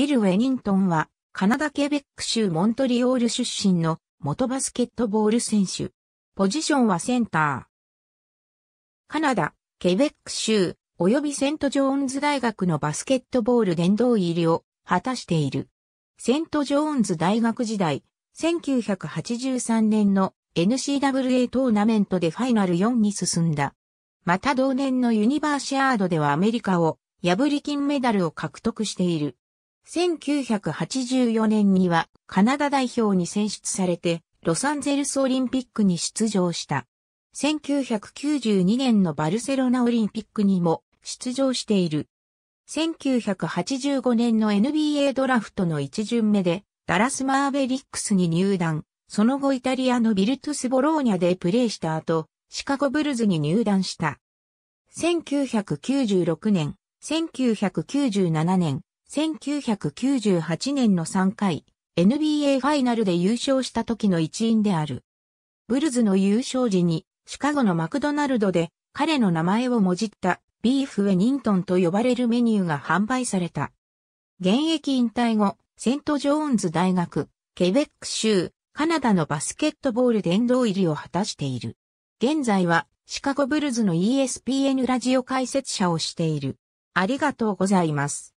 ビル・ウェニントンは、カナダ・ケベック州モントリオール出身の元バスケットボール選手。ポジションはセンター。カナダ、ケベック州、及びセント・ジョーンズ大学のバスケットボール殿堂入りを果たしている。セント・ジョーンズ大学時代、1983年の n c w a トーナメントでファイナル4に進んだ。また同年のユニバーシアードではアメリカを破り金メダルを獲得している。1984年にはカナダ代表に選出されてロサンゼルスオリンピックに出場した。1992年のバルセロナオリンピックにも出場している。1985年の NBA ドラフトの一巡目でダラスマーベリックスに入団、その後イタリアのビルトゥスボローニャでプレーした後、シカゴブルズに入団した。1996年、1997年、1998年の3回、NBA ファイナルで優勝した時の一員である。ブルズの優勝時に、シカゴのマクドナルドで彼の名前をもじったビーフウェニントンと呼ばれるメニューが販売された。現役引退後、セント・ジョーンズ大学、ケベック州、カナダのバスケットボール殿堂入りを果たしている。現在は、シカゴブルズの ESPN ラジオ解説者をしている。ありがとうございます。